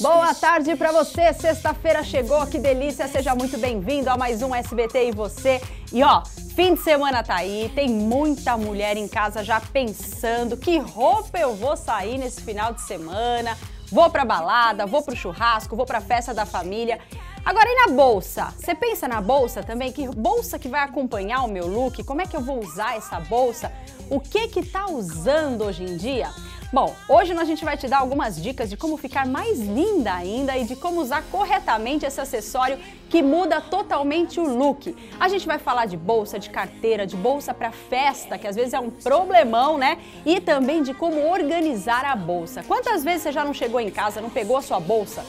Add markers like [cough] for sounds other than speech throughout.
Boa tarde para você. Sexta-feira chegou, que delícia. Seja muito bem-vindo a mais um SBT e você. E ó, fim de semana tá aí. Tem muita mulher em casa já pensando que roupa eu vou sair nesse final de semana. Vou pra balada, vou pro churrasco, vou pra festa da família. Agora e na bolsa? Você pensa na bolsa também? Que bolsa que vai acompanhar o meu look? Como é que eu vou usar essa bolsa? O que que tá usando hoje em dia? Bom, hoje a gente vai te dar algumas dicas de como ficar mais linda ainda e de como usar corretamente esse acessório que muda totalmente o look. A gente vai falar de bolsa, de carteira, de bolsa para festa, que às vezes é um problemão, né? E também de como organizar a bolsa. Quantas vezes você já não chegou em casa, não pegou a sua bolsa,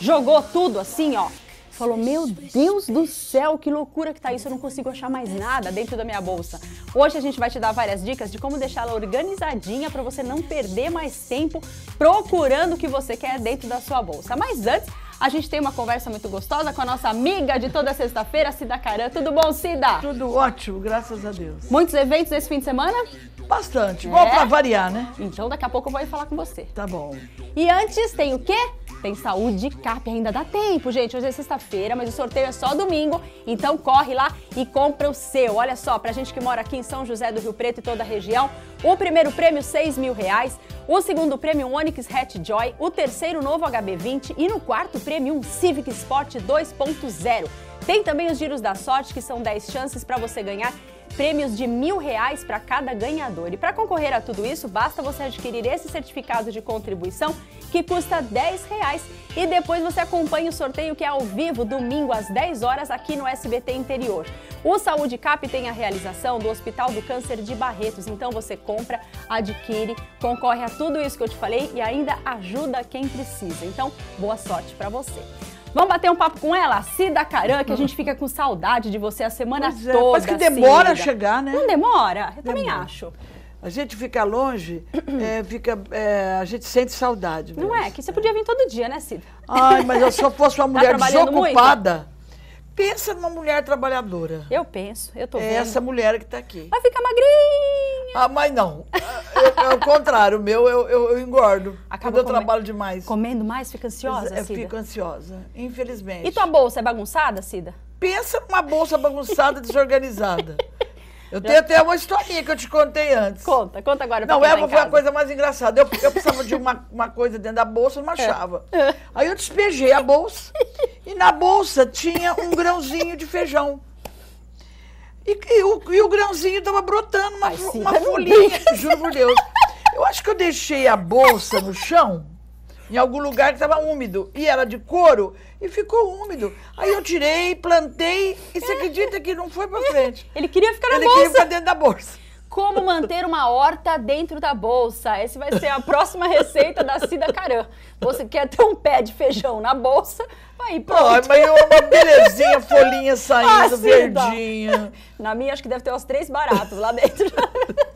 jogou tudo assim, ó, falou: Meu Deus do céu, que loucura que tá isso, eu não consigo achar mais nada dentro da minha bolsa. Hoje a gente vai te dar várias dicas de como deixá-la organizadinha para você não perder mais tempo procurando o que você quer dentro da sua bolsa. Mas antes, a gente tem uma conversa muito gostosa com a nossa amiga de toda sexta-feira, Cida Caran. Tudo bom, Cida? Tudo ótimo, graças a Deus. Muitos eventos nesse fim de semana? Bastante, é. bom para variar, né? Então daqui a pouco eu vou ir falar com você. Tá bom. E antes tem o quê? tem saúde CAP, ainda dá tempo, gente. Hoje é sexta-feira, mas o sorteio é só domingo, então corre lá e compra o seu. Olha só, pra gente que mora aqui em São José do Rio Preto e toda a região, o primeiro prêmio, 6 mil reais. O segundo prêmio, um Onix Hatch Joy. O terceiro, novo HB20. E no quarto prêmio, um Civic Sport 2.0. Tem também os giros da sorte, que são 10 chances para você ganhar prêmios de mil reais para cada ganhador. E para concorrer a tudo isso, basta você adquirir esse certificado de contribuição que custa 10 reais. E depois você acompanha o sorteio que é ao vivo, domingo às 10 horas, aqui no SBT Interior. O Saúde Cap tem a realização do Hospital do Câncer de Barretos. Então você compra, adquire, concorre a tudo isso que eu te falei e ainda ajuda quem precisa. Então, boa sorte para você. Vamos bater um papo com ela, Cida Caran, que a gente fica com saudade de você a semana pois é, toda. mas que demora Cida. a chegar, né? Não demora? Eu demora. também acho. A gente fica longe, é, fica, é, a gente sente saudade. Mesmo. Não é? Que você podia vir todo dia, né, Cida? Ai, mas eu só fosse uma tá mulher tá desocupada. Muito? Pensa numa mulher trabalhadora. Eu penso, eu tô é vendo. Essa mulher que tá aqui. Vai ficar magrinha. Ah, mas não é o contrário, o meu eu, eu, eu engordo. Acaba eu trabalho demais. Comendo mais, fica ansiosa, Eu, é, eu fico ansiosa, infelizmente. E tua bolsa é bagunçada, Cida? Pensa numa bolsa bagunçada, desorganizada. [laughs] Eu tenho até uma historinha que eu te contei antes. Conta, conta agora. Não, tá é foi é a coisa mais engraçada. Eu, eu precisava de uma, uma coisa dentro da bolsa, não é. achava. É. Aí eu despejei a bolsa [laughs] e na bolsa tinha um grãozinho de feijão. E, e, o, e o, grãozinho estava brotando, uma, Ai, sim, uma folhinha, [laughs] juro por Deus. Eu acho que eu deixei a bolsa no chão, em algum lugar que estava úmido. E era de couro e ficou úmido. Aí eu tirei, plantei e você acredita que não foi para frente. Ele queria ficar na Ele bolsa. Ele queria ficar dentro da bolsa. Como manter uma horta dentro da bolsa? Essa vai ser a próxima receita da Cida Caran. Você quer ter um pé de feijão na bolsa? Aí, pronto. Ah, mas uma belezinha, folhinha [laughs] saindo, ah, verdinha. Na minha, acho que deve ter umas três baratos lá dentro. [laughs]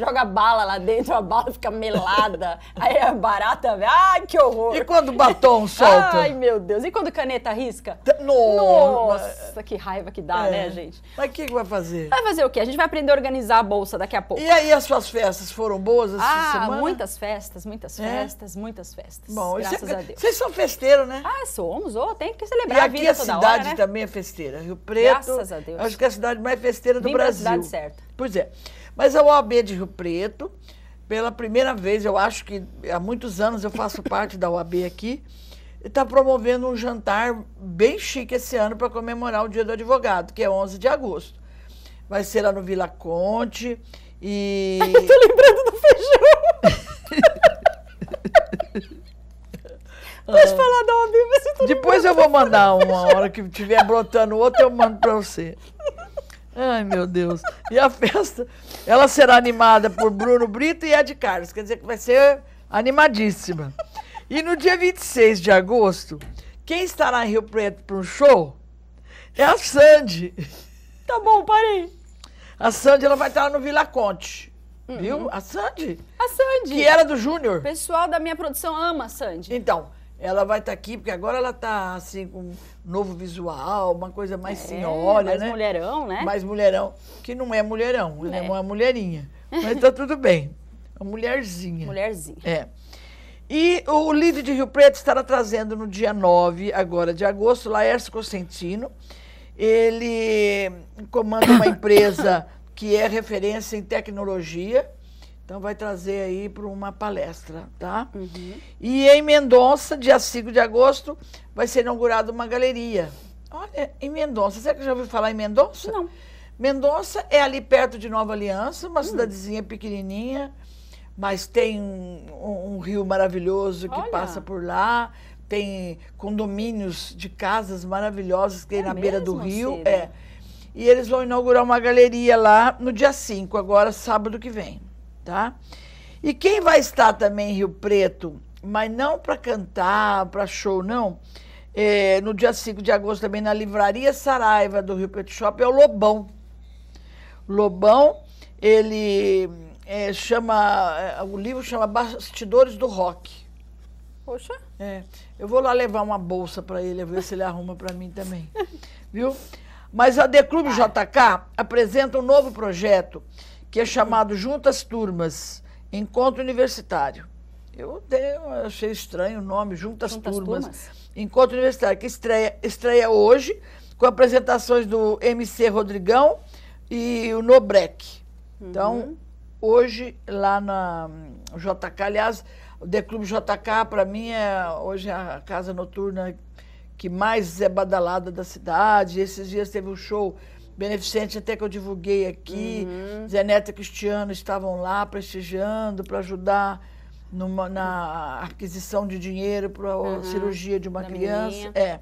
joga bala lá dentro, a bala fica melada. [laughs] Aí a barata, ai, que horror. E quando batom [laughs] solta? Ai, meu Deus. E quando caneta risca? Nossa, Nossa que raiva que dá, é. né, gente? Mas o que, que vai fazer? Vai fazer o quê? A gente vai aprender a organizar a bolsa daqui a pouco. E aí as suas festas foram boas essa ah, semana? muitas festas, muitas é? festas, é. muitas festas. Bom, graças cê, a Deus. Vocês são festeiros, né? Ah, somos. Oh, tem que celebrar e a vida toda hora, E aqui a cidade hora, né? também é festeira. Rio Preto. Graças a Deus. Acho que é a cidade mais festeira do Vim Brasil. Pra cidade certa. Pois é. Mas a OAB de Rio Preto, pela primeira vez, eu acho que há muitos anos eu faço parte da OAB aqui, está promovendo um jantar bem chique esse ano para comemorar o Dia do Advogado, que é 11 de agosto. Vai ser lá no Vila Conte e... [laughs] Ai, eu tô lembrando do feijão! [laughs] Pode ah. falar da OAB, mas eu tô Depois eu vou mandar uma, a hora que tiver brotando outro, eu mando para você. [laughs] Ai, meu Deus. E a festa, ela será animada por Bruno Brito e Ed Carlos. Quer dizer que vai ser animadíssima. E no dia 26 de agosto, quem estará em Rio Preto para um show é a Sandy. Tá bom, parei. A Sandy ela vai estar no Vila Conte. Uhum. Viu? A Sandy. A Sandy. Que era do Júnior. O pessoal da minha produção ama a Sandy. Então, ela vai estar tá aqui, porque agora ela está assim, com um novo visual, uma coisa mais é, senhora, mais né? Mais mulherão, né? Mais mulherão, que não é mulherão, né? é, é uma mulherinha. [laughs] Mas está tudo bem. Uma mulherzinha. Mulherzinha. É. E o líder de Rio Preto estará trazendo no dia 9 agora de agosto, Laércio Cosentino. Ele comanda uma [coughs] empresa que é referência em tecnologia então vai trazer aí para uma palestra, tá? Uhum. E em Mendonça, dia 5 de agosto, vai ser inaugurada uma galeria. Olha, em Mendonça, será que já ouviu falar em Mendonça? Não. Mendonça é ali perto de Nova Aliança, uma hum. cidadezinha pequenininha, mas tem um, um, rio maravilhoso que Olha. passa por lá, tem condomínios de casas maravilhosas que é tem na beira do rio. Seria? É. E eles vão inaugurar uma galeria lá no dia 5, agora sábado que vem tá? E quem vai estar também em Rio Preto, mas não para cantar, para show, não, é, no dia 5 de agosto também na Livraria Saraiva do Rio Preto Shop, é o Lobão. Lobão, ele é, chama, é, o livro chama Bastidores do Rock. Poxa. É, eu vou lá levar uma bolsa para ele, ver se ele arruma para mim também. Viu? Mas a The Clube JK apresenta um novo projeto que é chamado Juntas Turmas, Encontro Universitário. Eu, eu achei estranho o nome, Juntas, Juntas Turmas. Turmas. Encontro Universitário, que estreia, estreia hoje com apresentações do MC Rodrigão e o Nobrec. Então, uhum. Então, hoje, lá na JK, aliás, o The Clube JK, para mim, é hoje é a casa noturna que mais é badalada da cidade. Esses dias teve um show beneficentes até que eu divulguei aqui, uhum. Zé Neto e Cristiano estavam lá prestigiando para ajudar numa, na aquisição de dinheiro para a uhum. cirurgia de uma da criança. Minha. É.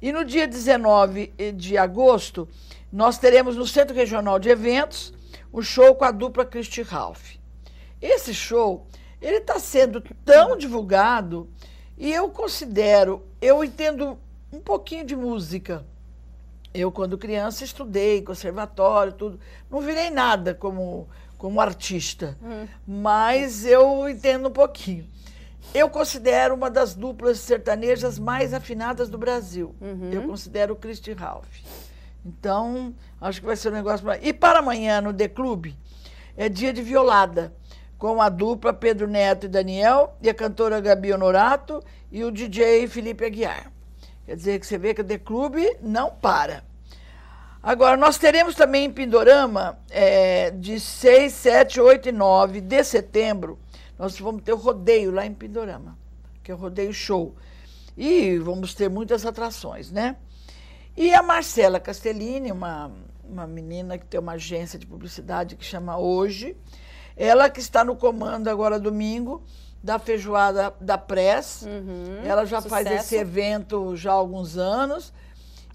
E no dia 19 eh, de agosto, nós teremos no Centro Regional de Eventos um show com a dupla Christy Ralph. Esse show, ele está sendo tão divulgado e eu considero, eu entendo um pouquinho de música. Eu, quando criança, estudei conservatório, tudo. Não virei nada como, como artista, hum. mas eu entendo um pouquinho. Eu considero uma das duplas sertanejas mais afinadas do Brasil. Uhum. Eu considero o Christy Ralph. Então, acho que vai ser um negócio. Pra... E para amanhã, no The Clube, é dia de violada, com a dupla Pedro Neto e Daniel, e a cantora Gabi Honorato e o DJ Felipe Aguiar. Quer dizer que você vê que o The Clube não para. Agora, nós teremos também em Pindorama, é, de 6, 7, 8 e 9 de setembro, nós vamos ter o rodeio lá em Pindorama, que é o rodeio show. E vamos ter muitas atrações, né? E a Marcela Castellini, uma, uma menina que tem uma agência de publicidade que chama Hoje, ela que está no comando agora domingo, da feijoada da Press. Uhum, ela já sucesso. faz esse evento já há alguns anos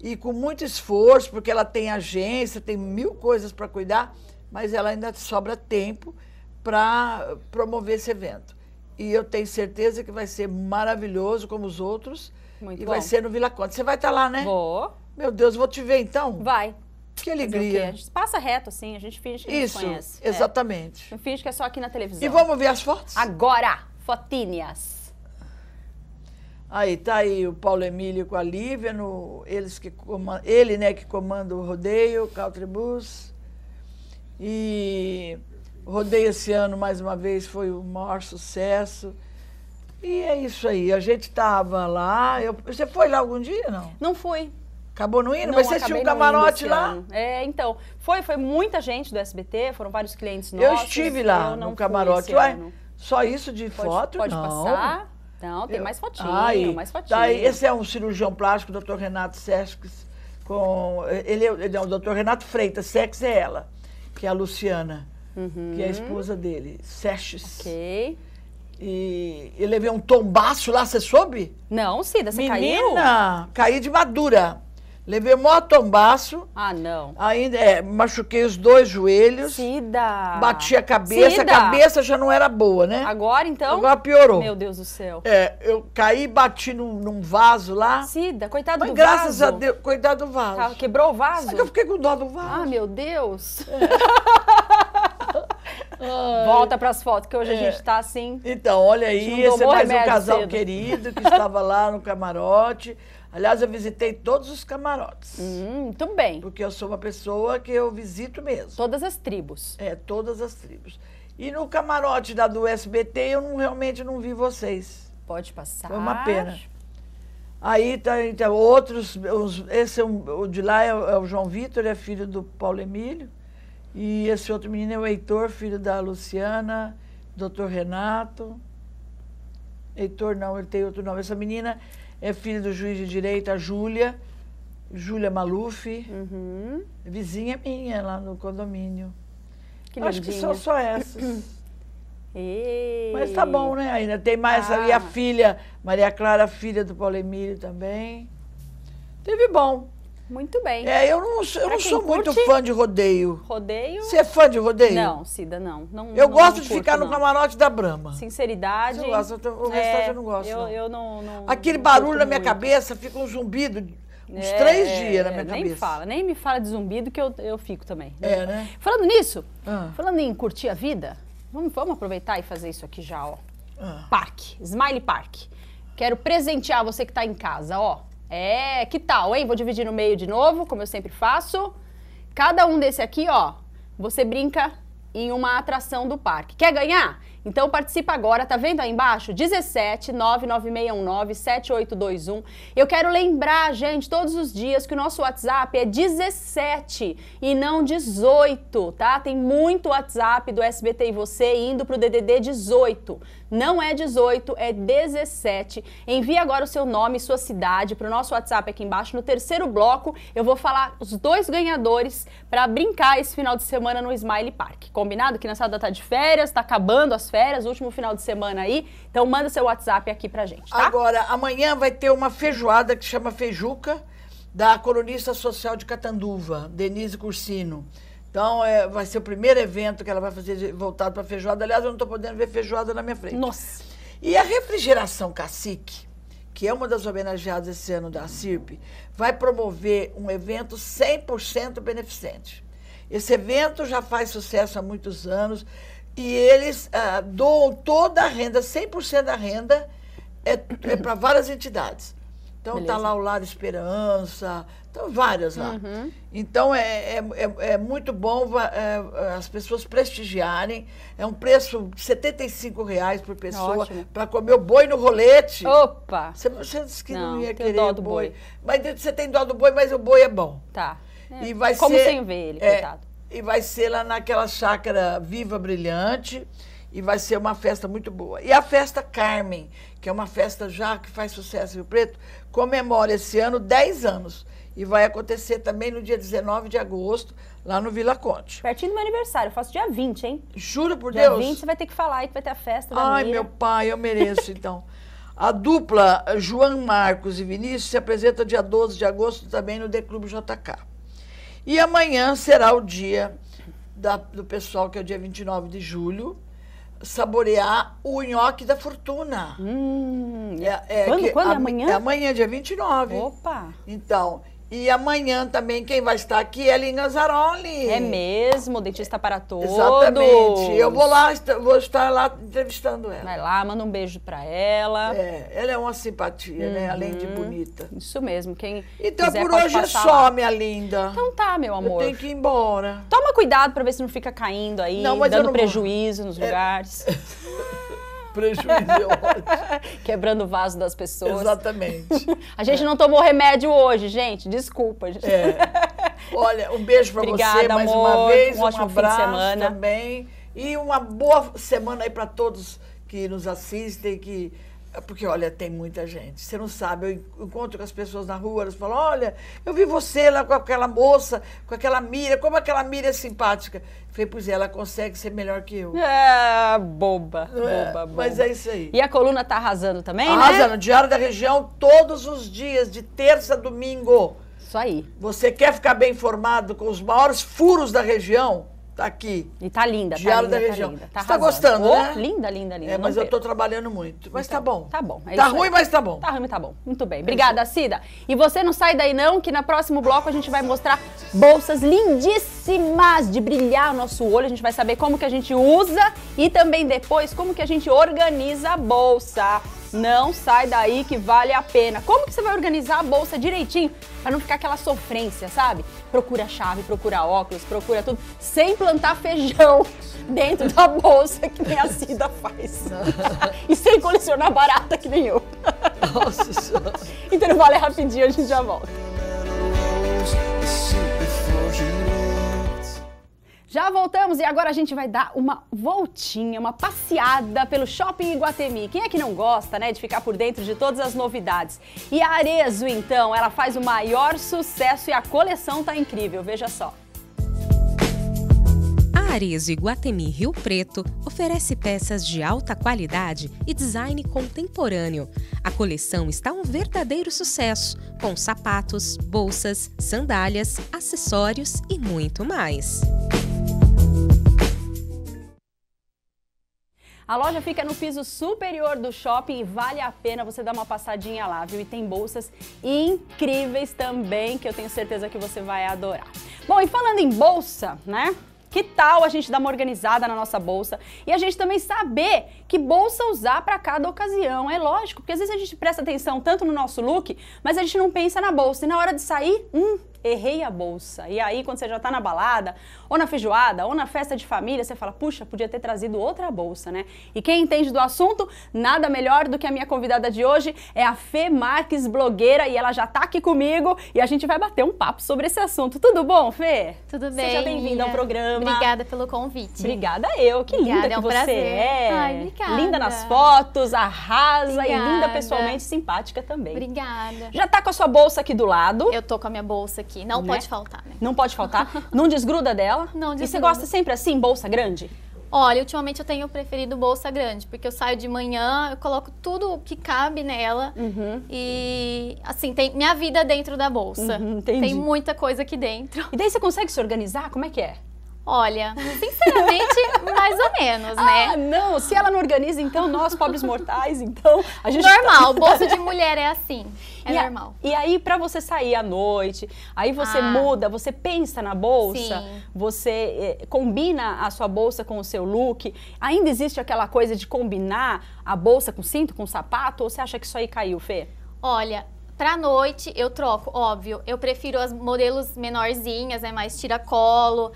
e com muito esforço, porque ela tem agência, tem mil coisas para cuidar, mas ela ainda sobra tempo para promover esse evento. E eu tenho certeza que vai ser maravilhoso como os outros. Muito e bom. vai ser no Vila Conte. Você vai estar tá lá, né? Vou. Meu Deus, vou te ver então? Vai. Que alegria. A gente passa reto, assim, a gente finge que Isso, conhece. Isso, é. exatamente. É. Finge que é só aqui na televisão. E vamos ver as fotos? Agora! fotinhas. Aí tá aí o Paulo Emílio com a Lívia, no, eles que comanda, ele né, que comanda o rodeio, o Caltribus. E o rodeio esse ano, mais uma vez, foi o maior sucesso. E é isso aí. A gente tava lá. Eu, você foi lá algum dia, não? Não fui. Acabou no hino? Não, mas você tinha um camarote lá? É, então. Foi, foi muita gente do SBT, foram vários clientes nossos. Eu estive lá eu no camarote. Ué, só isso de pode, foto? Pode não. passar. Não, tem mais fotinho, mais fotinho. Daí, esse é um cirurgião plástico, doutor Renato Sesques, com. Ele, é, ele é o doutor Renato Freitas, Sex é ela, que é a Luciana, uhum. que é a esposa dele, Sesques. Ok. E ele levei um tombaço lá, você soube? Não, Cida, você Menina, caiu? Menina, caí de madura. Levei mó tombaço. Ah, não. Ainda, é, machuquei os dois joelhos. Cida. Bati a cabeça. Cida. A cabeça já não era boa, né? Agora, então? Agora piorou. Meu Deus do céu. É, eu caí, bati num, num vaso lá. Cida, coitado Mas, do graças vaso. graças a Deus, coitado do vaso. Quebrou o vaso? Só que eu fiquei com dó do vaso. Ah, meu Deus. É. [laughs] Volta para as fotos, que hoje é. a gente está assim. Então, olha aí, esse é mais um casal cedo. querido que estava lá no camarote. Aliás, eu visitei todos os camarotes. Hum, bem. Porque eu sou uma pessoa que eu visito mesmo. Todas as tribos. É, todas as tribos. E no camarote da do SBT eu não, realmente não vi vocês. Pode passar. Foi uma pena. Aí tá, então, outros, os, esse é um, o de lá é, é o João Vitor, é filho do Paulo Emílio. E esse outro menino é o Heitor, filho da Luciana, doutor Renato. Heitor não, ele tem outro nome. Essa menina é filha do juiz de direito, a Júlia, Júlia Maluf, uhum. vizinha minha lá no condomínio. Que Acho que são só essas. [clears throat] Mas tá bom, né? Ainda tem mais ah. ali a filha, Maria Clara, filha do Paulo Emílio também. Teve bom. Muito bem. É, eu não, eu não sou curte, muito fã de rodeio. Rodeio? Você é fã de rodeio? Não, Cida, não. não eu não, gosto não de curto, ficar no camarote da Brama Sinceridade. Eu gosto, o é, restante é, eu não gosto. Eu, eu não, Aquele barulho na minha muito. cabeça fica um zumbido. Uns é, três dias na minha nem cabeça. Nem fala, nem me fala de zumbido que eu, eu fico também. É, né? Falando nisso, ah. falando em curtir a vida, vamos, vamos aproveitar e fazer isso aqui já, ó. Ah. Parque, Smile Park. Quero presentear você que está em casa, ó. É, que tal, hein? Vou dividir no meio de novo, como eu sempre faço. Cada um desse aqui, ó, você brinca em uma atração do parque. Quer ganhar? Então participa agora, tá vendo aí embaixo? 17 99619 7821. Eu quero lembrar, gente, todos os dias que o nosso WhatsApp é 17 e não 18, tá? Tem muito WhatsApp do SBT e você indo pro DDD 18. Não é 18, é 17. Envie agora o seu nome e sua cidade para o nosso WhatsApp aqui embaixo. No terceiro bloco, eu vou falar os dois ganhadores para brincar esse final de semana no Smile Park. Combinado? Que Criançada está de férias, está acabando as férias, último final de semana aí. Então manda seu WhatsApp aqui pra gente, tá? Agora, amanhã vai ter uma feijoada que chama Fejuca da colunista social de Catanduva, Denise Cursino. Então, é, vai ser o primeiro evento que ela vai fazer voltado para feijoada. Aliás, eu não estou podendo ver feijoada na minha frente. Nossa! E a refrigeração cacique, que é uma das homenageadas esse ano da CIRP, vai promover um evento 100% beneficente. Esse evento já faz sucesso há muitos anos e eles ah, doam toda a renda, 100% da renda, é, é para várias entidades. Então tá Beleza. tá lá o Lar Esperança, estão várias lá. Uhum. Então é, é, é, é muito bom é, as pessoas prestigiarem. É um preço de 75 reais por pessoa para comer o boi no rolete. Opa! Você, você disse que não, não ia querer dó do boi. boi. Mas você tem dó do boi, mas o boi é bom. Tá. É, e vai como ser, sem ver ele, é, coitado. E vai ser lá naquela chácara Viva Brilhante e vai ser uma festa muito boa. E a festa Carmen, que é uma festa já que faz sucesso em Rio Preto, comemora esse ano 10 anos. E vai acontecer também no dia 19 de agosto, lá no Vila Conte. Pertinho do meu aniversário, eu faço dia 20, hein? Juro por dia Deus. Dia 20 você vai ter que falar que vai ter a festa da Ai, meu pai, eu mereço então. A dupla João Marcos e Vinícius se apresenta dia 12 de agosto também no The Clube JK. E amanhã será o dia da, do pessoal, que é o dia 29 de julho, saborear o nhoque da fortuna. Hum, é, é, quando? Que, quando? A, é amanhã? É amanhã, dia 29. Opa! Então, e amanhã também quem vai estar aqui é a Linha Zaroli. É mesmo, dentista para todos. Exatamente. Eu vou lá, vou estar lá entrevistando ela. Vai lá, manda um beijo para ela. É, ela é uma simpatia, né? uhum. né? Além de bonita. Isso mesmo. Quem Então quiser, por hoje é só, lá. minha linda. Então tá, meu amor. Eu tenho que ir embora. Toma cuidado para ver se não fica caindo aí, não, dando prejuízo nos é... lugares. [laughs] prejuízo é [laughs] ótimo. Quebrando o vaso das pessoas. Exatamente. [laughs] a gente é. não tomou remédio hoje, gente. Desculpa. Gente. É. Olha, um beijo para você mais uma vez. Um, ótimo um abraço fim de semana. também. E uma boa semana aí para todos que nos assistem, que é porque, olha, tem muita gente. Você não sabe, eu encontro com as pessoas na rua, elas falam, olha, eu vi você lá com aquela moça, com aquela mira, como aquela mira é simpática. Eu falei, pois é, ela consegue ser melhor que eu. É, boba, é, boba, boba. Mas é isso aí. E a coluna tá arrasando também, né? Arrasando, né? Diário da Região, todos os dias, de terça a domingo. Isso aí. Você quer ficar bem informado com os maiores furos da região? Tá aqui. E tá linda, tá Diário tá linda, da Região. Tá linda, tá Você tá, tá gostando, oh, né? Linda, linda, linda. É, mas eu tô trabalhando muito. Mas então, tá bom. Tá bom. É tá ruim, aí. mas tá bom. Tá ruim, mas tá bom. Muito bem. É Obrigada, Cida. E você não sai daí não, que no próximo bloco a gente vai mostrar bolsas lindíssimas de brilhar o nosso olho. A gente vai saber como que a gente usa e também depois como que a gente organiza a bolsa. Não sai daí que vale a pena. Como que você vai organizar a bolsa direitinho para não ficar aquela sofrência, sabe? procura chave, procura óculos, procura tudo, sem plantar feijão [laughs] dentro da bolsa que nem a Cida faz. e sem colecionar barata que nem eu. Nossa, Intervalo então é rapidinho, a gente já volta. Já voltamos e agora a gente vai dar uma voltinha, uma passeada pelo Shopping Iguatemi. Quem é que não gosta, né, de ficar por dentro de todas as novidades? E a Arezo, então, ela faz o maior sucesso e a coleção tá incrível, veja só. Varejo Guatemi Rio Preto oferece peças de alta qualidade e design contemporâneo. A coleção está um verdadeiro sucesso, com sapatos, bolsas, sandálias, acessórios e muito mais. A loja fica no piso superior do shopping e vale a pena você dar uma passadinha lá, viu? E tem bolsas incríveis também que eu tenho certeza que você vai adorar. Bom, e falando em bolsa, né? Que tal a gente dar uma organizada na nossa bolsa e a gente também saber que bolsa usar para cada ocasião? É lógico, porque às vezes a gente presta atenção tanto no nosso look, mas a gente não pensa na bolsa e na hora de sair, hum, errei a bolsa. E aí, quando você já está na balada, ou na feijoada, ou na festa de família, você fala, puxa, podia ter trazido outra bolsa, né? E quem entende do assunto, nada melhor do que a minha convidada de hoje é a Fê Marques, blogueira, e ela já está aqui comigo e a gente vai bater um papo sobre esse assunto. Tudo bom, Fê? Tudo bem. Seja bem-vinda ao programa. Obrigada pelo convite. Obrigada eu. Que obrigada, linda é que é um você prazer. é. Ai, obrigada. Linda nas fotos, arrasa obrigada. e linda pessoalmente, simpática também. Obrigada. Já está com a sua bolsa aqui do lado. Eu tô com a minha bolsa aqui aqui, não né? pode faltar, né? Não pode faltar. [laughs] não desgruda dela. Não desgruda. E você gosta sempre assim, bolsa grande? Olha, ultimamente eu tenho preferido bolsa grande, porque eu saio de manhã, eu coloco tudo que cabe nela uhum. e, assim, tem minha vida dentro da bolsa. Uhum, tem muita coisa aqui dentro. E daí você consegue se organizar? Como é que é? Olha, sinceramente, [laughs] mais ou menos, né? Ah, não, se ela não organiza, então nós, pobres mortais, então a gente. Normal, tá... bolso de mulher é assim. É e normal. A, e aí, para você sair à noite, aí você ah. muda, você pensa na bolsa, Sim. você eh, combina a sua bolsa com o seu look. Ainda existe aquela coisa de combinar a bolsa com cinto, com sapato, ou você acha que isso aí caiu, Fê? Olha, Pra noite eu troco, óbvio. Eu prefiro as modelos menorzinhas, né? Mais colo.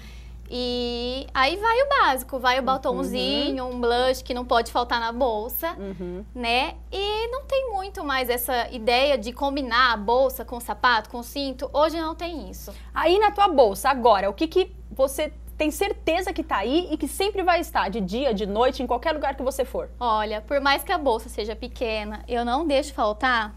E aí vai o básico, vai o uhum. batomzinho, uhum. um blush que não pode faltar na bolsa, uhum. né? E não tem muito mais essa ideia de combinar a bolsa com o sapato, com o cinto. Hoje não tem isso. Aí na tua bolsa, agora, o que que você tem certeza que tá aí e que sempre vai estar, de dia, de noite, em qualquer lugar que você for? Olha, por mais que a bolsa seja pequena, eu não deixo faltar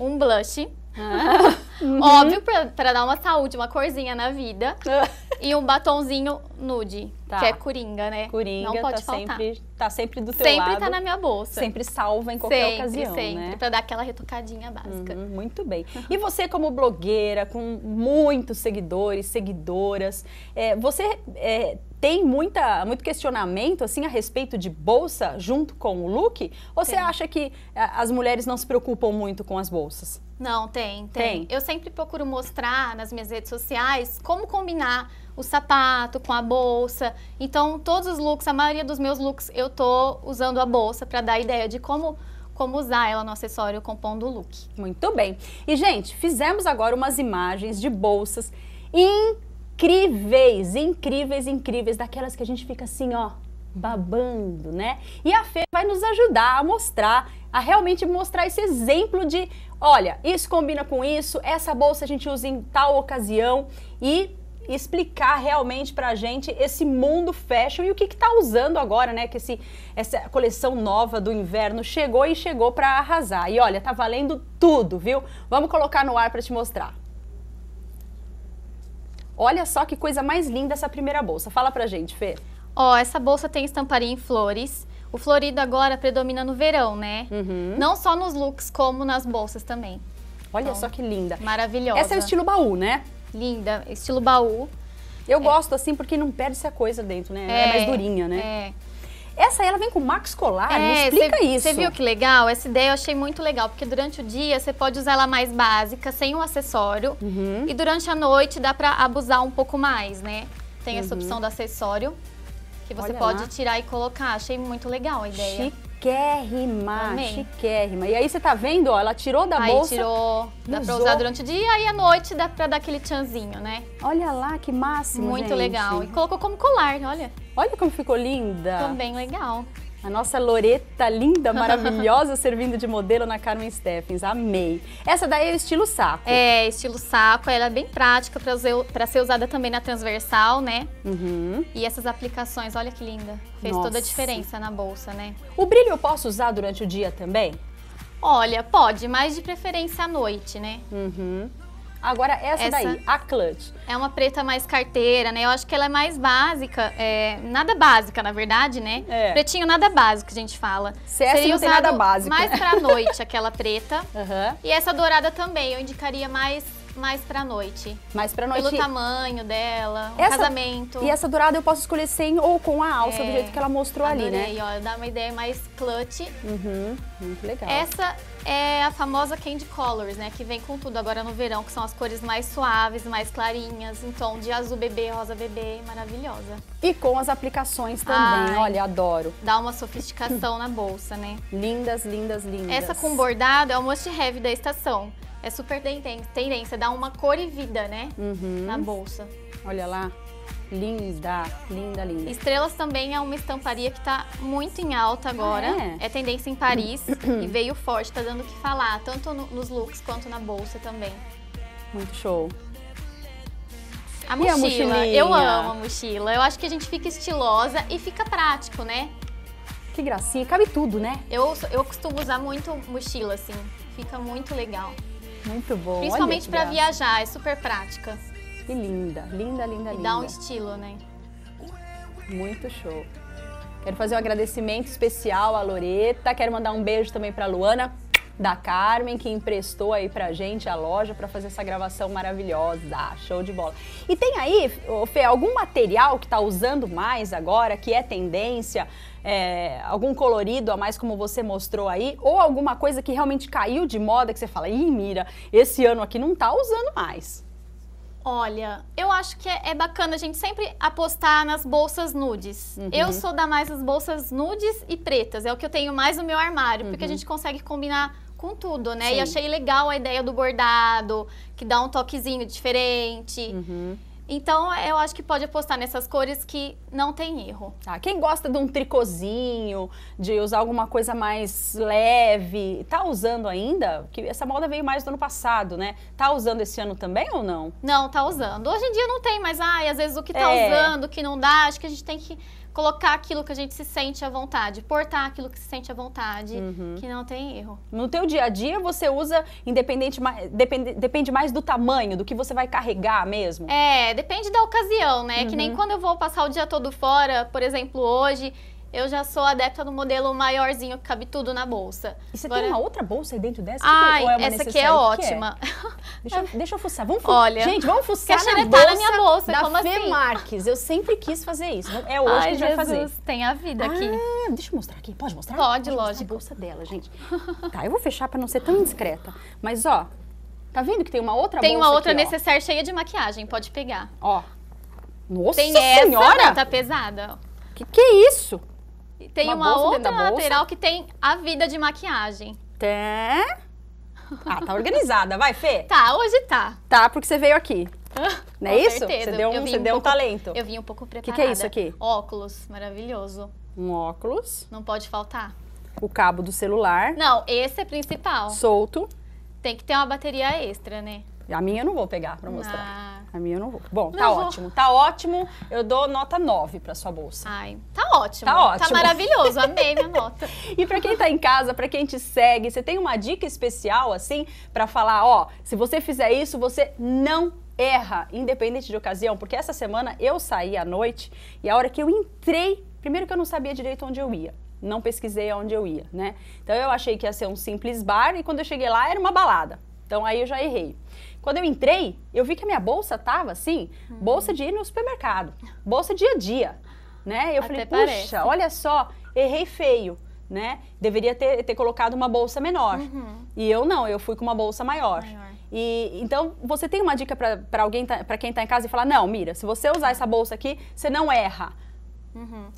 um blush ah, [laughs] uhum. Óbvio, pra, pra, dar uma saúde, uma corzinha na vida. [laughs] e um batonzinho nude, tá. que é coringa, né? Coringa Não tá pode tá faltar. Sempre, tá sempre do teu sempre tá lado. Sempre tá na minha bolsa. Sempre salva em qualquer sempre, ocasião, sempre, né? Pra dar aquela retocadinha básica. Uhum, muito bem. Uhum. E você como blogueira, com muitos seguidores, seguidoras, é, você é, tem muita, muito questionamento assim a respeito de bolsa junto com o look? Ou tem. você acha que eh, as mulheres não se preocupam muito com as bolsas? Não, tem, tem, tem. Eu sempre procuro mostrar nas minhas redes sociais como combinar o sapato com a bolsa. Então, todos os looks, a maioria dos meus looks, eu tô usando a bolsa para dar ideia de como como usar ela no acessório compondo o look. Muito bem. E gente, fizemos agora umas imagens de bolsas incríveis incríveis, incríveis, incríveis, daquelas que a gente fica assim, ó, babando, né? E a Fê vai nos ajudar a mostrar, a realmente mostrar esse exemplo de, olha, isso combina com isso, essa bolsa a gente usa em tal ocasião e explicar realmente pra gente esse mundo fashion e o que que tá usando agora, né? Que esse, essa coleção nova do inverno chegou e chegou para arrasar. E olha, tá valendo tudo, viu? Vamos colocar no ar para te mostrar. Olha só que coisa mais linda essa primeira bolsa. Fala pra gente, Fê. Ó, oh, essa bolsa tem estamparia em flores. O florido agora predomina no verão, né? Uhum. Não só nos looks, como nas bolsas também. Olha então, só que linda. Maravilhosa. Essa é o estilo baú, né? Linda, estilo baú. Eu é. gosto assim porque não perde-se a coisa dentro, né? É, é mais durinha, né? É. Essa ela vem com Max Colar, é, me explica cê, isso. Você viu que legal? Essa ideia eu achei muito legal, porque durante o dia você pode usar ela mais básica, sem o um acessório. Uhum. E durante a noite dá para abusar um pouco mais, né? Tem uhum. essa opção do acessório, que você Olha pode lá. tirar e colocar. Achei muito legal a ideia. chiquérrima, chiquérrima. E aí você tá vendo, ó, ela tirou da aí, bolsa. tirou. Dá usou. pra usar durante o dia e à noite dá pra dar aquele tchanzinho, né? Olha lá, que máximo, Muito gente. legal. E colocou como colar, olha. Olha como ficou linda. Também legal. A nossa Loreta linda, maravilhosa, [laughs] servindo de modelo na Carmen Steffens. Amei. Essa daí é estilo saco. É, estilo saco. Ela é bem prática para ser usada também na transversal, né? Uhum. E essas aplicações, olha que linda. Fez nossa. toda a diferença na bolsa, né? O brilho eu posso usar durante o dia também? Olha, pode, mas de preferência à noite, né? Uhum. Agora, essa, essa, daí, a Clutch. É uma preta mais carteira, né? Eu acho que ela é mais básica, é, nada básica, na verdade, né? É. Pretinho nada básico, a gente fala. CS Seria não tem nada básico. Mais pra noite, aquela preta. Uhum. [laughs] E essa dourada também, eu indicaria mais mais pra noite. Mais pra noite. Pelo tamanho dela, essa, casamento. E essa dourada eu posso escolher sem ou com a alça, é, do jeito que ela mostrou adorei, ali, né? Adorei, ó, dá uma ideia mais clutch. Uhum, muito legal. Essa é a famosa candy colors, né? Que vem com tudo agora no verão, que são as cores mais suaves, mais clarinhas, em tom de azul bebê, rosa bebê, maravilhosa. E com as aplicações também, Ai, olha, adoro. Dá uma sofisticação na bolsa, né? Lindas, lindas, lindas. Essa com bordado é o must-have da estação. É super tendência, dá uma cor e vida, né? Uhum. Na bolsa. Olha lá. Linda, linda, linda. Estrelas também é uma estamparia que está muito em alta agora. Ah, é? é? tendência em Paris e veio forte, tá dando o que falar, tanto no, nos looks quanto na bolsa também. Muito show. A mochila, a eu amo a mochila. Eu acho que a gente fica estilosa e fica prático, né? Que gracinha, cabe tudo, né? Eu, eu costumo usar muito mochila, assim. Fica muito legal. Muito bom. Principalmente para viajar, é super prática e linda, linda, linda, e linda. Dá um estilo, né? Muito show. Quero fazer um agradecimento especial à Loreta, quero mandar um beijo também para Luana da Carmen, que emprestou aí pra gente a loja para fazer essa gravação maravilhosa. Show de bola. E tem aí, Fê, algum material que tá usando mais agora, que é tendência, é, algum colorido a mais, como você mostrou aí, ou alguma coisa que realmente caiu de moda que você fala, ih, mira, esse ano aqui não tá usando mais. Olha, eu acho que é, é, bacana a gente sempre apostar nas bolsas nudes. Uhum. Eu sou da mais as bolsas nudes e pretas, é o que eu tenho mais no meu armário, uhum. porque a uhum. gente consegue combinar com tudo, né? Sim. E achei legal a ideia do bordado, que dá um toquezinho diferente. Uhum. Então, eu acho que pode apostar nessas cores que não tem erro. Tá. Quem gosta de um tricôzinho, de usar alguma coisa mais leve, tá usando ainda? Porque essa moda veio mais do ano passado, né? Tá usando esse ano também ou não? Não, tá usando. Hoje em dia não tem, mas ai, às vezes o que tá é. usando, o que não dá, acho que a gente tem que colocar aquilo que a gente se sente à vontade, portar aquilo que se sente à vontade, uhum. que não tem erro. No teu dia a dia você usa independente depende, depende mais do tamanho, do que você vai carregar mesmo? É, depende da ocasião, né? Uhum. Que nem uhum. quando eu vou passar o dia todo fora, por exemplo, hoje, eu já sou adepta do modelo maiorzinho que cabe tudo na bolsa. E você Agora... tem uma outra bolsa aí dentro dessa? Ai, é essa aqui é, é? ótima. É? [laughs] Deixa, eu, deixa eu fuçar. Vamos fuçar. Olha, Gente, vamos fuçar na bolsa, na minha bolsa da como assim? Marques. Eu sempre quis fazer isso. É hoje Ai, que a gente Jesus, vai fazer. tem a vida aqui. Ah, deixa eu mostrar aqui. Pode mostrar? Pode, Pode lógico. a bolsa dela, gente. [laughs] tá, eu vou fechar para não ser tão indiscreta. Mas, ó... Tá vendo que tem uma outra tem bolsa Tem uma outra aqui, necessaire ó. cheia de maquiagem, pode pegar. Ó. Nossa tem senhora! Tem essa, não, tá pesada. Que que é isso? E tem uma, uma outra lateral que tem a vida de maquiagem. Tem? Ah, tá organizada, vai, Fê? Tá, hoje tá. Tá, porque você veio aqui. Ah, Não é Com isso? Certeza. Você deu um, você um deu pouco, um talento. Eu vim um pouco preparada. O que, que, é isso aqui? Óculos, maravilhoso. Um óculos. Não pode faltar. O cabo do celular. Não, esse é principal. Solto. Tem que ter uma bateria extra, né? A minha eu não vou pegar para mostrar. Ah. A minha eu não vou. Bom, tá não tá vou. ótimo. Tá ótimo. Eu dou nota 9 para sua bolsa. Ai, tá ótimo. Tá, tá ótimo. Tá maravilhoso. Amei minha [laughs] nota. e para quem tá em casa, para quem te segue, você tem uma dica especial assim para falar, ó, se você fizer isso, você não erra, independente de ocasião, porque essa semana eu saí à noite e a hora que eu entrei, primeiro que eu não sabia direito onde eu ia não pesquisei aonde eu ia, né? Então eu achei que ia ser um simples bar e quando eu cheguei lá era uma balada. Então aí eu já errei. Quando eu entrei, eu vi que a minha bolsa tava assim, bolsa de ir no supermercado, bolsa dia a dia, né? Eu Até falei, parece. puxa, olha só, errei feio, né? Deveria ter, ter colocado uma bolsa menor. Uhum. E eu não, eu fui com uma bolsa maior. maior. E, então, você tem uma dica para alguém, tá, para quem está em casa e falar, não, mira, se você usar essa bolsa aqui, você não erra. Uhum.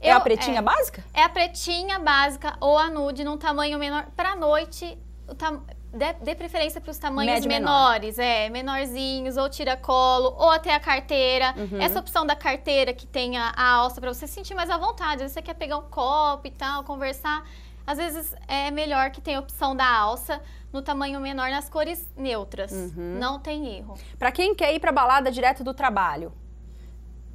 É a pretinha é, básica? É a pretinha básica ou a nude num tamanho menor. Para noite, o tam Dê, dê preferência para os tamanhos Médio menores, menor. é, menorzinhos, ou tira colo ou até a carteira. Uhum. Essa opção da carteira que tem a, a alça para você sentir mais à vontade. você quer pegar um copo e tal, conversar. Às vezes é melhor que tenha a opção da alça no tamanho menor nas cores neutras. Uhum. Não tem erro. Para quem quer ir para balada direto do trabalho,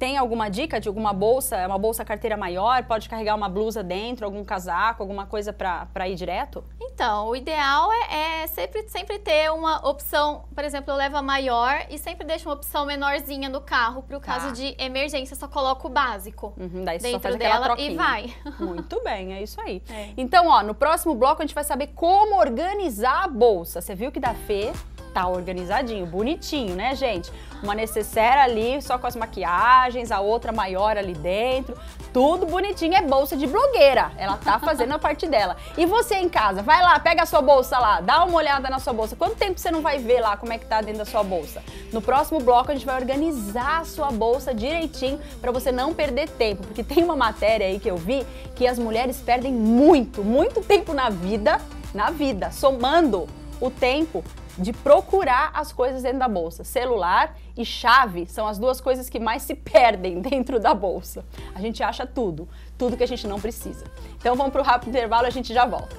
tem alguma dica de alguma bolsa, uma bolsa carteira maior? Pode carregar uma blusa dentro, algum casaco, alguma coisa para ir direto? Então, o ideal é, é, sempre, sempre ter uma opção, por exemplo, eu levo a maior e sempre deixo uma opção menorzinha no carro para o tá. caso de emergência, só coloco o básico uhum, daí dentro dela e vai. [laughs] Muito bem, é isso aí. É. Então, ó, no próximo bloco a gente vai saber como organizar a bolsa. Você viu que dá Fê tá organizadinho, bonitinho, né, gente? Uma necessaire ali, só com as maquiagens, a outra maior ali dentro. Tudo bonitinho, é bolsa de blogueira. Ela tá [laughs] fazendo a parte dela. E você em casa, vai lá, pega a sua bolsa lá, dá uma olhada na sua bolsa. Quanto tempo você não vai ver lá como é que tá dentro da sua bolsa? No próximo bloco a gente vai organizar a sua bolsa direitinho para você não perder tempo, porque tem uma matéria aí que eu vi que as mulheres perdem muito, muito tempo na vida, na vida, somando o tempo de procurar as coisas dentro da bolsa. Celular e chave são as duas coisas que mais se perdem [laughs] dentro da bolsa. A gente acha tudo, tudo que a gente não precisa. Então vamos para o rápido intervalo, a gente já volta.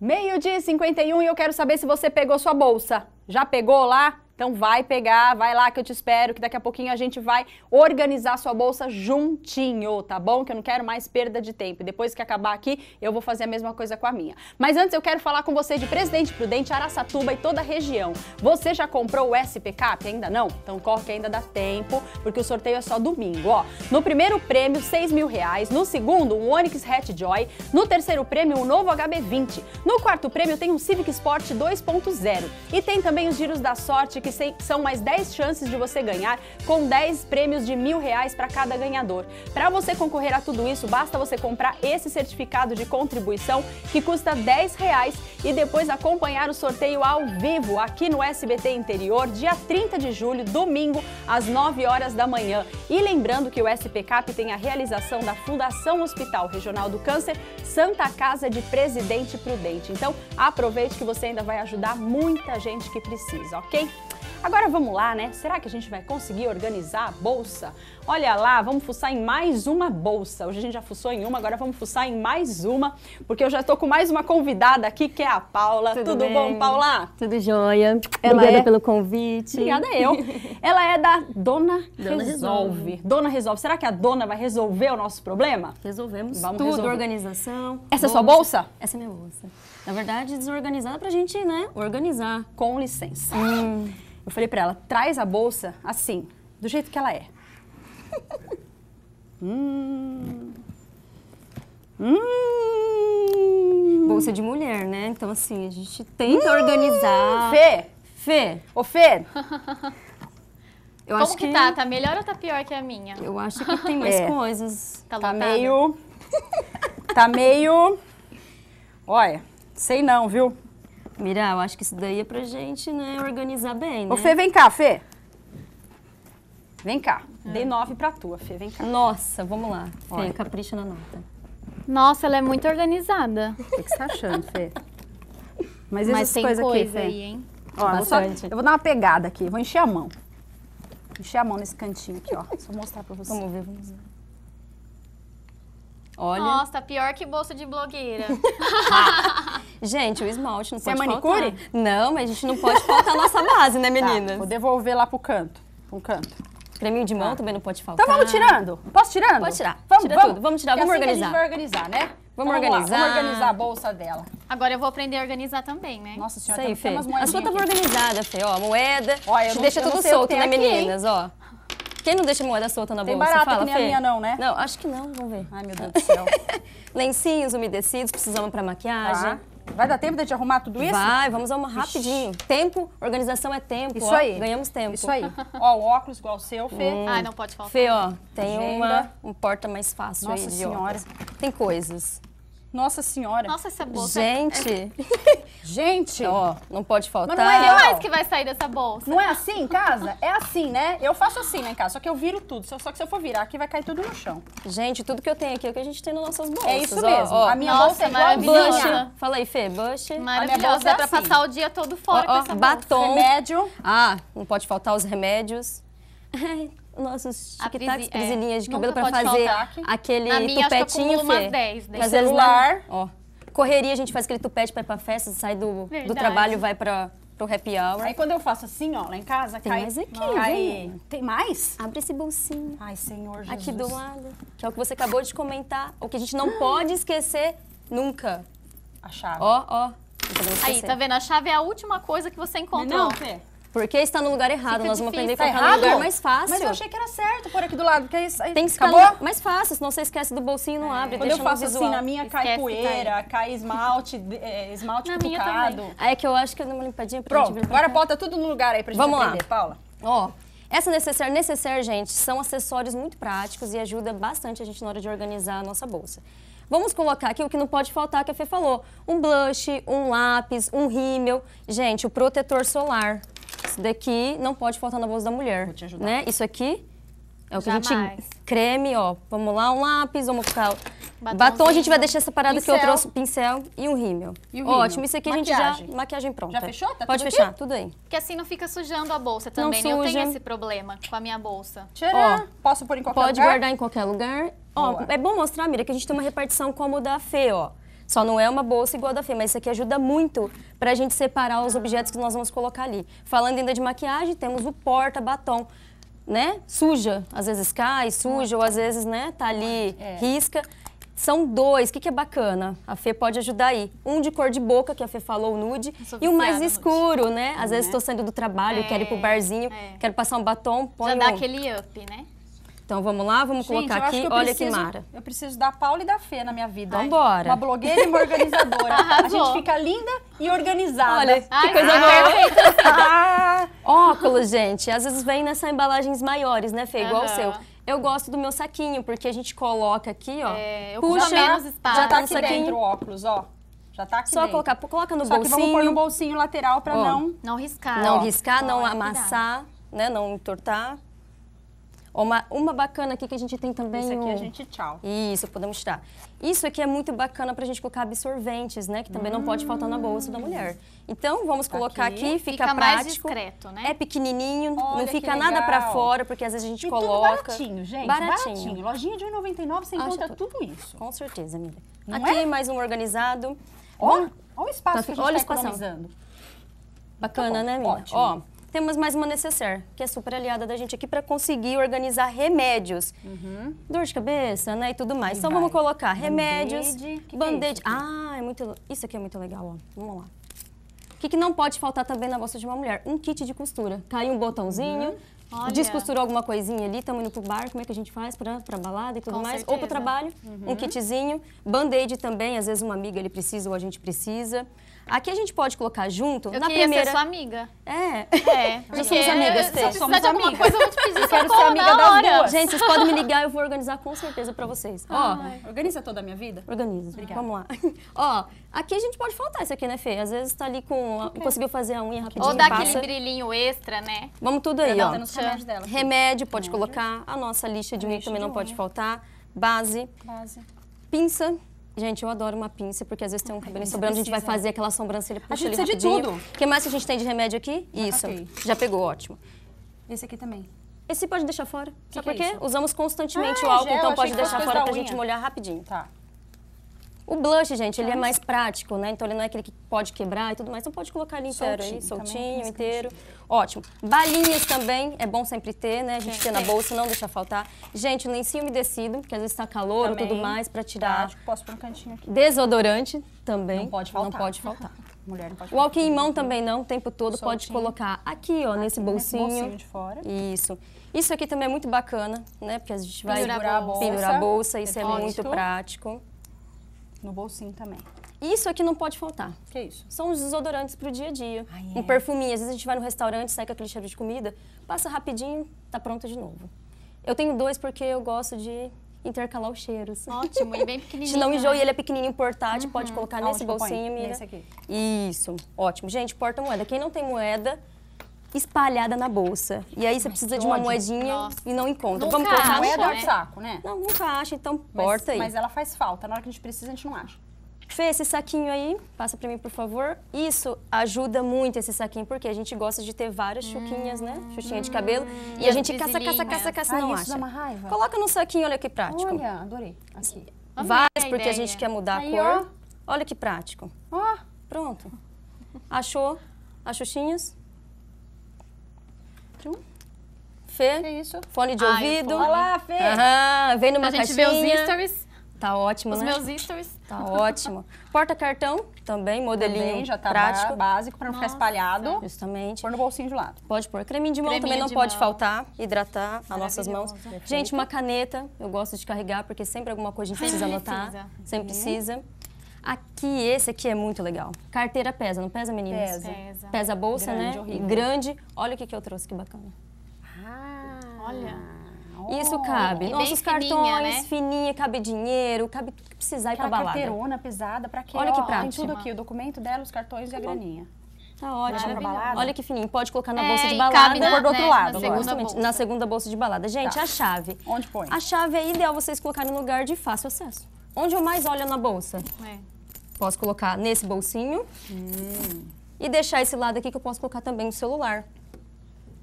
Meio-dia 51 e eu quero saber se você pegou sua bolsa. Já pegou lá? Então vai pegar, vai lá que eu te espero, que daqui a pouquinho a gente vai organizar sua bolsa juntinho, tá bom? Que eu não quero mais perda de tempo. Depois que acabar aqui, eu vou fazer a mesma coisa com a minha. Mas antes eu quero falar com você de Presidente Prudente, Araçatuba e toda a região. Você já comprou o Cap? Ainda não? Então corre que ainda dá tempo, porque o sorteio é só domingo, ó. No primeiro prêmio, 6 mil reais. No segundo, um Onix Hatch Joy. No terceiro prêmio, um novo HB20. No quarto prêmio, tem um Civic Sport 2.0. E tem também os giros da sorte que que são mais 10 chances de você ganhar, com 10 prêmios de mil reais para cada ganhador. Para você concorrer a tudo isso, basta você comprar esse certificado de contribuição que custa 10 reais e depois acompanhar o sorteio ao vivo aqui no SBT Interior, dia 30 de julho, domingo, às 9 horas da manhã. E lembrando que o SPCAP tem a realização da Fundação Hospital Regional do Câncer Santa Casa de Presidente Prudente. Então, aproveite que você ainda vai ajudar muita gente que precisa, ok? Agora vamos lá, né? Será que a gente vai conseguir organizar a bolsa? Olha lá, vamos fuçar em mais uma bolsa. Hoje a gente já fuçou em uma, agora vamos fuçar em mais uma, porque eu já estou com mais uma convidada aqui, que é a Paula. Tudo, Tudo bom, Paula? Tudo jóia. Ela Obrigada é... pelo convite. Obrigada eu. [laughs] Ela é da Dona, Dona Resolve. Resolve. Dona Resolve. Será que a dona vai resolver o nosso problema? Resolvemos vamos tudo, resolver. organização. Essa é bolsa. é sua bolsa? Essa é minha bolsa. Na verdade, desorganizada pra gente, né, organizar. Com licença. Hum. Eu falei para ela: traz a bolsa assim, do jeito que ela é. [laughs] hum. Hum. Bolsa de mulher, né? Então, assim, a gente tenta hum. organizar. Fê! Fê! Ô, Fê! Eu Como que, que, tá? Tá melhor ou tá pior que a minha? Eu acho que tem mais é. coisas. Tá, tá meio. [laughs] tá meio. Olha, sei não, viu? Mira, eu acho que isso daí é pra gente, né, organizar bem, né? Ô, Fê, vem cá, Fê. Vem cá. É. Dei nove pra tua, Fê, vem cá. Nossa, vamos lá. Fê, Olha. capricha na nota. Nossa, ela é muito organizada. O que, que você tá achando, Fê? Mas, Mas tem coisa, coisa aqui, aí, hein? Ó, eu, só, eu vou dar uma pegada aqui, vou encher a mão. Encher a mão nesse cantinho aqui, ó. Só mostrar pra vocês. Vamos ver, vamos ver. Olha. Nossa, tá pior que bolsa de blogueira. [laughs] gente, o esmalte não Você é pode é manicure? Faltar. Não, mas a gente não pode faltar a nossa base, né, tá, meninas? Tá, vou devolver lá pro canto. Pro canto. Creminho de mão tá. também não pode faltar. Então vamos tirando. Posso tirando? Pode tirar. Vamos, Tira vamos. Tudo. Vamos tirar, vamos assim organizar. a gente vai organizar, né? Vamos, então, organizar. Vamos, organizar a bolsa dela. Agora eu vou aprender a organizar também, né? Nossa senhora, Sei, tem, tem umas moedinhas. A sua tava organizada, Fê, ó, moeda. Olha, eu não, deixa eu tudo solto, né, aqui, meninas, hein? ó. Quem não deixa moeda solta na tem bolsa? Tem barata fala, que nem Fê? a minha não, né? Não, acho que não, vamos ver. Ai, meu Deus [laughs] do céu. Lencinhos umedecidos, precisamos para maquiagem. Tá. Vai dar tempo de arrumar tudo isso? Vai, vamos arrumar rapidinho. Ixi. Tempo, organização é tempo. Isso ó, aí. Ganhamos tempo. Isso aí. ó, o óculos igual o seu, Fê. Hum. Ai, não pode faltar. Fê, ó, tem uma, um porta mais fácil Nossa aí, senhora. Óculos. Tem coisas. Nossa senhora. Nossa, essa bolsa. É gente. É [laughs] gente. Ó, não pode faltar. Mas não é mais que vai sair dessa bolsa. Não é assim em casa? É assim, né? Eu faço assim né, em casa, só que eu viro tudo. Só que se eu for virar aqui, vai cair tudo no chão. Gente, tudo que eu tenho aqui é o que a gente tem nas nossas bolsas. É isso mesmo. A minha Nossa, bolsa é maravilhosa. Bush. Fala aí, Fê, bush. Maravilhosa. Dá é, é pra assim. passar o dia todo fora ó, com essa batom. bolsa. Batom. Remédio. Ah, não pode faltar os remédios. [laughs] nossos tic-tacs, é. de cabelo para fazer faltar. aquele minha, tupetinho. Acho que umas 10, né? Fazer celular. Ó. Correria, a gente faz aquele tupete para ir pra festa, sai do, do trabalho vai para pro happy hour. Aí quando eu faço assim, ó, lá em casa, tem cai... mais aqui, cai... Tem mais? Abre esse bolsinho. Ai, Senhor Jesus. Aqui do lado. Que é o que você acabou de comentar. O que a gente não pode esquecer nunca. A chave. Ó, ó. Aí, tá vendo? A chave é a última coisa que você é encontrou. Não, não. Porque está no lugar errado. Fica Nós vamos aprender a colocar é no tá lugar mais fácil. Mas eu achei que era certo por aqui do lado, porque aí, Tem que ficar mais fácil, senão você esquece do bolsinho e não é. abre. Quando eu faço assim, na minha esquece, tá cai poeira, cai esmalte, é, esmalte na ah, É que eu acho que eu dou uma limpadinha pra Pronto, gente agora tá. bota tudo no lugar aí pra gente vamos aprender, lá. Paula. Ó, essa necessaire, necessaire, gente, são acessórios muito práticos e ajuda bastante a gente na hora de organizar a nossa bolsa. Vamos colocar aqui o que não pode faltar, que a Fê falou. Um blush, um lápis, um rímel. Gente, o protetor solar. Isso daqui não pode faltar na bolsa da mulher. Vou te ajudar. Né? Isso aqui é o que Jamais. a gente... Creme, ó. Vamos lá, um lápis, vamos ficar... Batom, a gente vai deixar separado pincel. que eu trouxe pincel e um rímel. E rímel. Ótimo, isso aqui maquiagem. a gente já... Maquiagem pronta. Já fechou? Tá Pode tudo fechar, aqui? tudo aí. Porque assim não fica sujando a bolsa também. Não né? suja. Eu tenho esse problema com a minha bolsa. Tcharam! Ó, Posso pôr em qualquer pode lugar? Pode guardar em qualquer lugar. Ó, é bom mostrar, Mira, que a gente tem uma repartição como da Fê, ó. Só não é uma bolsa igual a da Fê, mas isso aqui ajuda muito para a gente separar os objetos que nós vamos colocar ali. Falando ainda de maquiagem, temos o porta-batom. Né? Suja, às vezes cai, suja, ou às vezes, né, tá ali, é. risca. São dois. O que, que, é bacana? A Fê pode ajudar aí. Um de cor de boca, que a Fê falou, nude. E o mais escuro, nude. né? Às vezes estou uhum. saindo do trabalho, é. quero ir pro é, barzinho, é. quero passar um batom. Põe Já dá um... aquele up, né? Então vamos lá, vamos Gente, colocar aqui. Que Olha que mara. Eu preciso da Paula e da Fê na minha vida. Vambora. Uma blogueira e uma organizadora. [laughs] a gente fica linda e organizada. Olha, Ai, que coisa boa. [laughs] Óculos, gente, às vezes vem nessas embalagens maiores, né, Fê? Igual uhum. o seu. Eu gosto do meu saquinho, porque a gente coloca aqui, ó. É, eu puxa, menos espaço. já tá no tá saquinho. dentro o óculos, ó. Já tá aqui Só dentro. colocar, coloca no Só bolsinho. Só que vamos pôr no bolsinho lateral pra ó. não... Não riscar. Não ó. riscar, ó, não é amassar, né, não entortar. Uma, uma bacana aqui que a gente tem também. Isso aqui um... a gente tchau. Isso, podemos estar. Isso aqui é muito bacana para a gente colocar absorventes, né? Que também hum. não pode faltar na bolsa da mulher. Então, vamos colocar aqui, aqui fica, fica prático. mais discreto, né? É pequenininho, Olha, não fica nada para fora, porque às vezes a gente e coloca. Tudo baratinho, gente. Baratinho. baratinho. Lojinha de R$1,99, você encontra tudo. tudo. isso. Com certeza, amiga. Não aqui é? mais um organizado. Olha, olha o espaço tá, que a gente está economizando. Bacana, tá né, minha? Ótimo. Ó, temos mais uma necessaire, que é super aliada da gente aqui para conseguir organizar remédios. Uhum. Dor de cabeça, né, e tudo mais. então vamos colocar remédios, é band-aid. É ah, é muito, isso aqui é muito legal, ó. Vamos lá. O que, que, não pode faltar também na bolsa de uma mulher? Um kit de costura. Caiu um botãozinho, uhum. descosturou alguma coisinha ali, estamos indo pro bar, como é que a gente faz para balada e tudo Com mais? Certeza. Ou pro trabalho, uhum. um kitzinho. Band-aid também, às vezes uma amiga ele precisa ou a gente precisa. Aqui a gente pode colocar junto. Eu na queria primeira... ser sua amiga. É. É. Já [laughs] somos amigas, Fê. Se somos amigas. Coisa, eu sou te eu quero ser amiga da hora. duas. Gente, vocês podem me ligar, eu vou organizar com certeza pra vocês. Ó, organiza toda a minha vida? Organiza. Obrigada. Vamos lá. [laughs] Ó, aqui a gente pode faltar isso aqui, né, Fê? Às vezes tá ali com... Okay. Conseguiu fazer a unha rapidinho, Ou dá passa. aquele brilhinho extra, né? Vamos tudo aí, tá ó. Remédio, dela, remédio, pode remédio. colocar. A nossa lixa de unha também não unha. pode faltar. Base. Base. Pinça Gente, eu adoro uma pinça, porque às vezes tem um cabelo sobrando, a gente vai fazer aquela sobrancelha, puxa a precisa rapidinho. de tudo. O que mais que a gente tem de remédio aqui? Já ah, isso. Já pegou, ótimo. Esse aqui também. Esse pode deixar fora. Que Sabe por é quê? É Usamos constantemente ah, o álcool, gel, então pode deixar fora pra gente molhar rapidinho. Tá. O blush, gente, ele é então, mais prático, né? Então ele não é aquele que pode quebrar e tudo mais. Então pode colocar ele inteiro soltinho, aí, soltinho, inteiro. Ótimo. Balinhas também, é bom sempre ter, né? A gente é, tem na é. bolsa, não deixa faltar. Gente, lencinho umedecido, que às vezes tá calor também. ou tudo mais, pra tirar. Acho tá, tipo, que posso pôr um cantinho aqui. Desodorante também. Não pode faltar. Não pode faltar. Mulher não pode O álcool em mão também não, o tempo todo. Soltinho. Pode colocar aqui, ó, aqui, nesse bolsinho. Nesse bolsinho de fora. Isso. Isso aqui também é muito bacana, né? Porque a gente vai pendurar a bolsa. Pendurar a bolsa, isso é muito prático. No bolsinho também. Isso aqui é não pode faltar. Que é isso? São os desodorantes para o dia a dia. Ah, é. Um perfuminho. Às vezes a gente vai no restaurante, sai com aquele cheiro de comida, passa rapidinho, tá pronto de novo. Eu tenho dois porque eu gosto de intercalar os cheiros. Ótimo, e bem [laughs] pequenininho. Se não enjoa, né? ele é pequenininho, portátil, uhum. pode colocar tá nesse bolsinho, Mira. Nesse aqui. Isso, ótimo. Gente, porta-moeda. Quem não tem moeda, espalhada na bolsa. E aí você precisa de uma moedinha Nossa. e não encontra. Nunca Vamos colocar a moeda né? saco, né? Não, nunca acha, então porta aí. Mas ela faz falta, na hora que a gente precisa a gente não acha. Fê, esse saquinho aí, passa para mim, por favor. Isso ajuda muito esse saquinho, porque a gente gosta de ter várias chuquinhas, né? hum, né? Chuchinha hum, de cabelo. E, e a gente caça, caça, caça, caça, Ai, ah, não isso acha. Dá uma raiva. Coloca no saquinho, olha que prático. Olha, adorei. Aqui. várias, porque a gente quer mudar aí, a cor. Ó. Olha que prático. Ó. Pronto. Achou as xuxinhas? Fê, é isso? fone de ouvido. Olá, Fê. Aham, vem numa caixinha. A gente vê os stories. Tá ótimo, os né? Os meus stories. Tá ótimo. Porta-cartão também, modelinho também, já tá prático. básico para não Nossa. ficar espalhado. Justamente. Pôr no bolsinho de lado. Pode pôr. Creminho de mão Creminho também de não mão. pode faltar, hidratar as nossas mãos. Perfeito. Gente, uma caneta, eu gosto de carregar porque sempre alguma coisa a gente precisa anotar. Sempre precisa. Sempre uhum. precisa. Aqui, esse aqui é muito legal. Carteira pesa, não pesa, meninas? Pesa. Pesa, pesa a bolsa, grande, né? Horrível. Grande. Olha o que, que eu trouxe, que bacana. Ah, olha. Isso cabe. E Nossos cartões, fininha, né? fininha, cabe dinheiro, cabe o que precisar Aquela ir pra balada. carteirona pesada, pra quê? Olha que prática. Tem tudo aqui, o documento dela, os cartões tá e a tá graninha. Tá ótimo. Olha que fininho. Pode colocar na é, bolsa de balada. E cabe na, do outro né? lado. Na segunda, bolsa. na segunda bolsa de balada. Gente, tá. a chave. Onde põe? A chave é ideal vocês colocarem em lugar de fácil acesso. Onde eu mais olho é na bolsa? É. Posso colocar nesse bolsinho. Hum. E deixar esse lado aqui que eu posso colocar também no celular.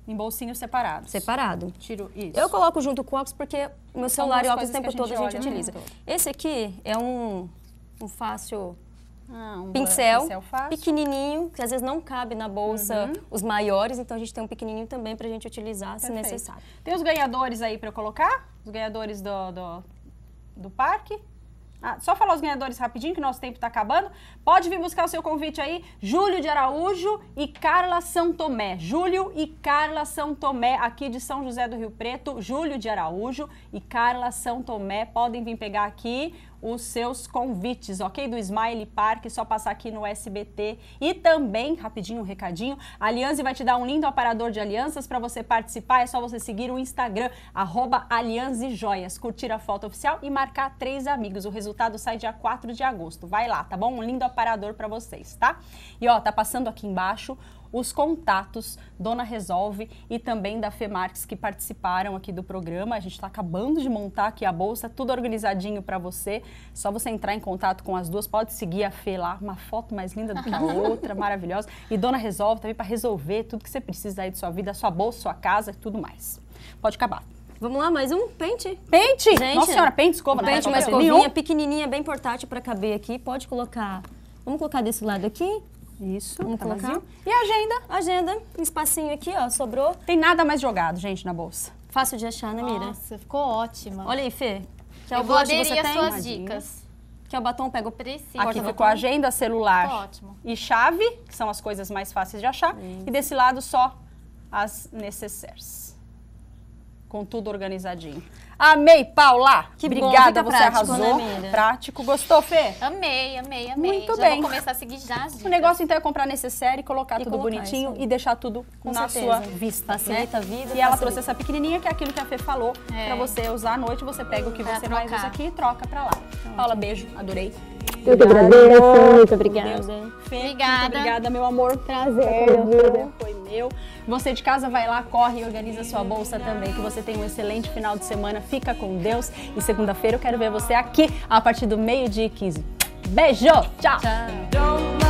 Em bolsinho separado. Separado. Tiro isso. Eu coloco junto com o óculos porque meu celular e óculos o tempo todo a gente, todo a gente utiliza. Todo. Esse aqui é um, um fácil ah, um pincel, pincel pequenininho, que às vezes não cabe na bolsa uhum. os maiores, então a gente tem um pequenininho também para a gente utilizar Perfeito. se necessário. Tem os ganhadores aí para colocar? Os ganhadores do, do, do parque? Ah, só falar os ganhadores rapidinho, que nosso tempo está acabando. Pode vir buscar o seu convite aí. Júlio de Araújo e Carla São Tomé. Júlio e Carla São Tomé, aqui de São José do Rio Preto. Júlio de Araújo e Carla São Tomé podem vir pegar aqui os seus convites, ok? Do Smile Park, só passar aqui no SBT. E também, rapidinho, um recadinho, a Aliança vai te dar um lindo aparador de alianças para você participar. É só você seguir o Instagram, arroba Joias, curtir a foto oficial e marcar três amigos. O resultado sai dia 4 de agosto. Vai lá, tá bom? Um lindo aparador para vocês, tá? E ó, tá passando aqui embaixo os contatos Dona Resolve e também da Femarx que participaram aqui do programa. A gente está acabando de montar aqui a bolsa, tudo organizadinho para você. Só você entrar em contato com as duas, pode seguir a Fê lá, uma foto mais linda do que a [laughs] outra, maravilhosa. E Dona Resolve também para resolver tudo que você precisa aí de sua vida, sua bolsa, sua casa e tudo mais. Pode acabar. Vamos lá, mais um pente. Pente? Gente, Nossa senhora, pente, escova. pente, uma tá escovinha nenhum. pequenininha, bem portátil para caber aqui. Pode colocar... Vamos colocar desse lado aqui. Isso. Vamos tá colocar. Vazio. E a agenda? Agenda, um espacinho aqui, ó, sobrou. Tem nada mais jogado, gente, na bolsa. Fácil de achar, né, Mira? Nossa, ficou ótima. Olha aí, Fê. Que é o Eu vou aderir as suas dicas. Que é o batom, pega o Preciso. Aqui ficou agenda, celular ótimo. e chave, que são as coisas mais fáceis de achar. E desse lado só as necessaires. Com tudo organizadinho. Amei, Paula. Que Obrigada, bom, você prático, né, arrasou. Né, prático. Gostou, Fê? Amei, amei, amei. Muito já bem. Vou começar a seguir já. Gente. O negócio então é comprar necessário e colocar e tudo colocar bonitinho e deixar tudo Com na certeza. sua vista. Né? Facilita né? a vida. E ela trouxe essa pequenininha, que é aquilo que a Fê falou, é. para você usar à noite. Você pega o que pra você trocar. mais usa aqui e troca para lá. Então, Paula, beijo. Adorei. Né? Muito agradeço, muito obrigada. Fê, obrigada. Muito obrigada, meu amor. Prazer. Prazer foi meu. Você de casa vai lá, corre e organiza sua bolsa também. Que você tenha um excelente final de semana. Fica com Deus. E segunda-feira eu quero ver você aqui a partir do meio-dia e 15. Beijo! tchau. tchau.